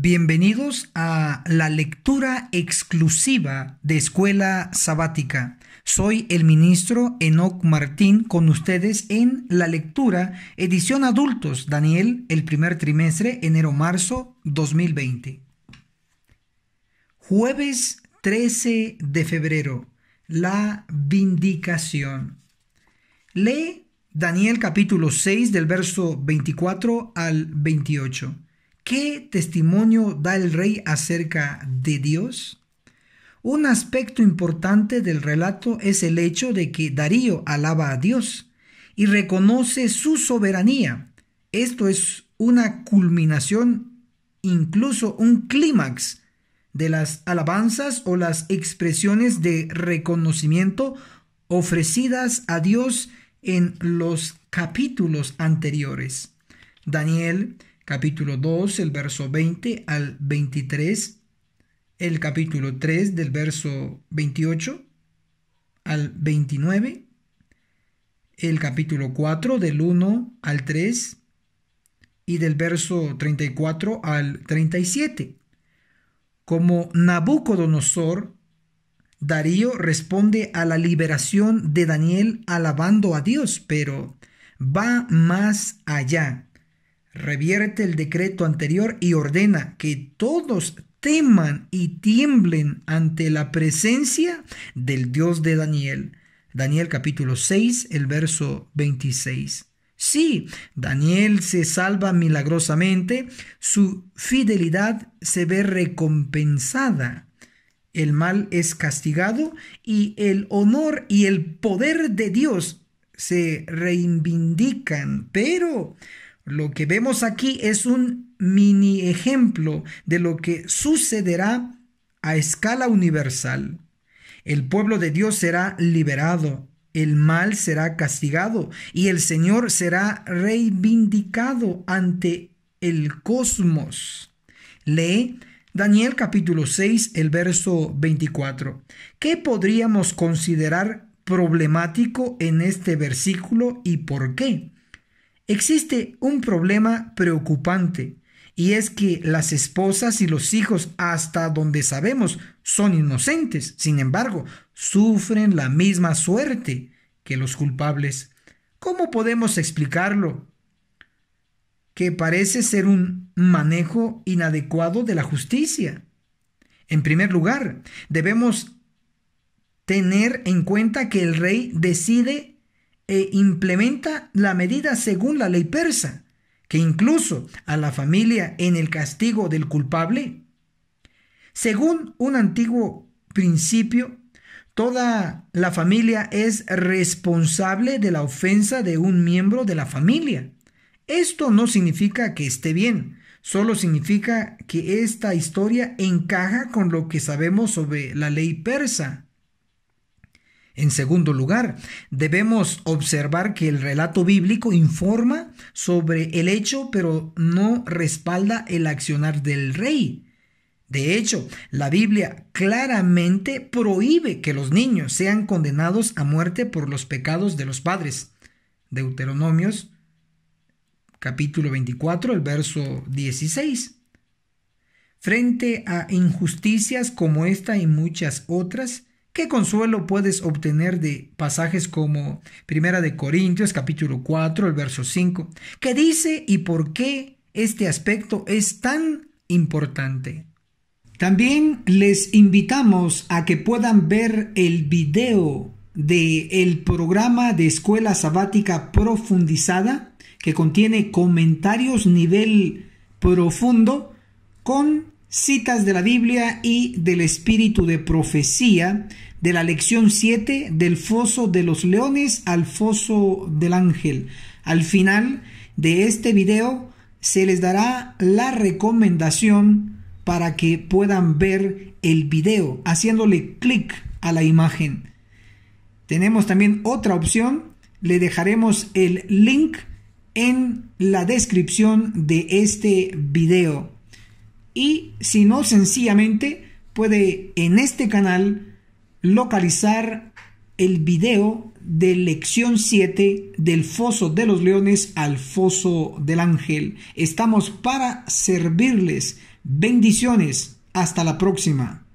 Bienvenidos a la lectura exclusiva de Escuela Sabática. Soy el ministro Enoc Martín con ustedes en la lectura edición adultos, Daniel, el primer trimestre, enero-marzo 2020. Jueves 13 de febrero, la vindicación. Lee Daniel capítulo 6 del verso 24 al 28. ¿Qué testimonio da el rey acerca de Dios? Un aspecto importante del relato es el hecho de que Darío alaba a Dios y reconoce su soberanía. Esto es una culminación, incluso un clímax de las alabanzas o las expresiones de reconocimiento ofrecidas a Dios en los capítulos anteriores. Daniel capítulo 2, el verso 20 al 23, el capítulo 3 del verso 28 al 29, el capítulo 4 del 1 al 3 y del verso 34 al 37. Como Nabucodonosor, Darío responde a la liberación de Daniel alabando a Dios, pero va más allá revierte el decreto anterior y ordena que todos teman y tiemblen ante la presencia del Dios de Daniel. Daniel capítulo 6, el verso 26. Sí, Daniel se salva milagrosamente, su fidelidad se ve recompensada. El mal es castigado y el honor y el poder de Dios se reivindican, pero lo que vemos aquí es un mini ejemplo de lo que sucederá a escala universal. El pueblo de Dios será liberado, el mal será castigado y el Señor será reivindicado ante el cosmos. Lee Daniel capítulo 6, el verso 24. ¿Qué podríamos considerar problemático en este versículo y por qué? Existe un problema preocupante y es que las esposas y los hijos, hasta donde sabemos, son inocentes. Sin embargo, sufren la misma suerte que los culpables. ¿Cómo podemos explicarlo? Que parece ser un manejo inadecuado de la justicia. En primer lugar, debemos tener en cuenta que el rey decide e implementa la medida según la ley persa, que incluso a la familia en el castigo del culpable. Según un antiguo principio, toda la familia es responsable de la ofensa de un miembro de la familia. Esto no significa que esté bien, solo significa que esta historia encaja con lo que sabemos sobre la ley persa. En segundo lugar, debemos observar que el relato bíblico informa sobre el hecho, pero no respalda el accionar del rey. De hecho, la Biblia claramente prohíbe que los niños sean condenados a muerte por los pecados de los padres. Deuteronomios capítulo 24, el verso 16. Frente a injusticias como esta y muchas otras, ¿Qué consuelo puedes obtener de pasajes como Primera de Corintios capítulo 4, el verso 5, ¿Qué dice y por qué este aspecto es tan importante? También les invitamos a que puedan ver el video del el programa de escuela sabática profundizada que contiene comentarios nivel profundo con citas de la Biblia y del espíritu de profecía de la lección 7 del foso de los leones al foso del ángel. Al final de este video se les dará la recomendación para que puedan ver el video haciéndole clic a la imagen. Tenemos también otra opción, le dejaremos el link en la descripción de este video y si no sencillamente puede en este canal localizar el video de lección 7 del foso de los leones al foso del ángel. Estamos para servirles. Bendiciones. Hasta la próxima.